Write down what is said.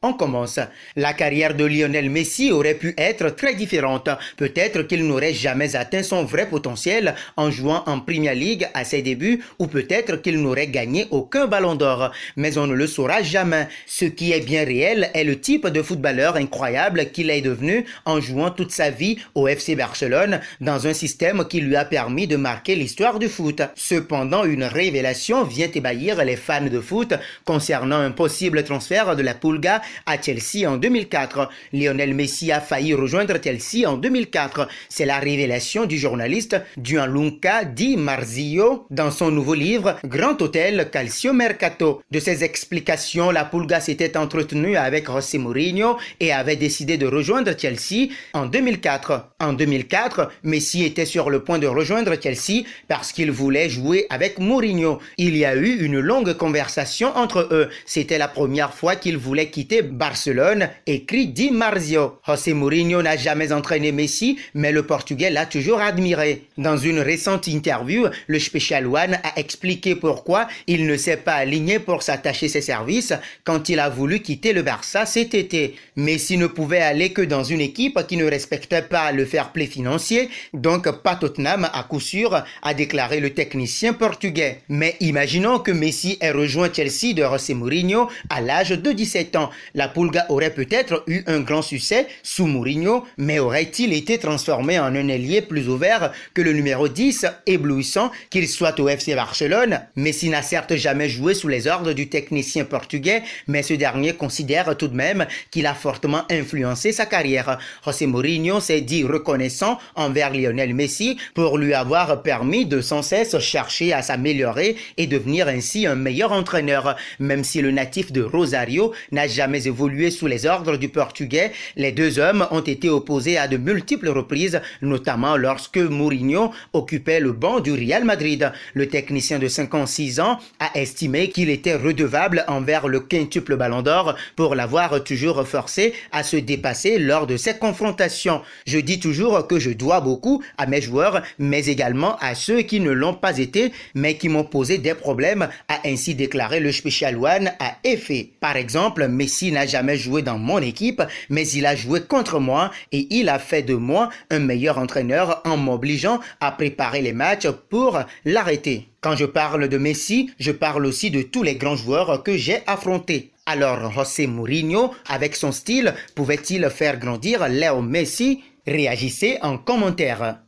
on commence. La carrière de Lionel Messi aurait pu être très différente. Peut-être qu'il n'aurait jamais atteint son vrai potentiel en jouant en Premier League à ses débuts ou peut-être qu'il n'aurait gagné aucun ballon d'or. Mais on ne le saura jamais. Ce qui est bien réel est le type de footballeur incroyable qu'il est devenu en jouant toute sa vie au FC Barcelone dans un système qui lui a permis de marquer l'histoire du foot. Cependant, une révélation vient ébahir les fans de foot concernant un possible transfert de la Pulga à Chelsea en 2004. Lionel Messi a failli rejoindre Chelsea en 2004. C'est la révélation du journaliste Gianluca Di Marzio dans son nouveau livre Grand Hôtel Calcio Mercato. De ses explications, la Pulga s'était entretenue avec José Mourinho et avait décidé de rejoindre Chelsea en 2004. En 2004, Messi était sur le point de rejoindre Chelsea parce qu'il voulait jouer avec Mourinho. Il y a eu une longue conversation entre eux. C'était la première fois qu'il voulait quitter Barcelone, écrit Di Marzio. José Mourinho n'a jamais entraîné Messi, mais le Portugais l'a toujours admiré. Dans une récente interview, le Special One a expliqué pourquoi il ne s'est pas aligné pour s'attacher ses services quand il a voulu quitter le Barça cet été. Messi ne pouvait aller que dans une équipe qui ne respectait pas le fair play financier, donc pas Tottenham à coup sûr, a déclaré le technicien portugais. Mais imaginons que Messi ait rejoint Chelsea de José Mourinho à l'âge de 17 ans la Pulga aurait peut-être eu un grand succès sous Mourinho, mais aurait-il été transformé en un ailier plus ouvert que le numéro 10, éblouissant qu'il soit au FC Barcelone Messi n'a certes jamais joué sous les ordres du technicien portugais, mais ce dernier considère tout de même qu'il a fortement influencé sa carrière. José Mourinho s'est dit reconnaissant envers Lionel Messi pour lui avoir permis de sans cesse chercher à s'améliorer et devenir ainsi un meilleur entraîneur, même si le natif de Rosario n'a jamais évolué sous les ordres du Portugais, les deux hommes ont été opposés à de multiples reprises, notamment lorsque Mourinho occupait le banc du Real Madrid. Le technicien de 56 ans a estimé qu'il était redevable envers le quintuple Ballon d'Or pour l'avoir toujours forcé à se dépasser lors de ses confrontations. Je dis toujours que je dois beaucoup à mes joueurs, mais également à ceux qui ne l'ont pas été, mais qui m'ont posé des problèmes, a ainsi déclaré le Special One à effet. Par exemple, Messi n'a jamais joué dans mon équipe, mais il a joué contre moi et il a fait de moi un meilleur entraîneur en m'obligeant à préparer les matchs pour l'arrêter. Quand je parle de Messi, je parle aussi de tous les grands joueurs que j'ai affrontés. Alors José Mourinho, avec son style, pouvait-il faire grandir Léo Messi Réagissez en commentaire.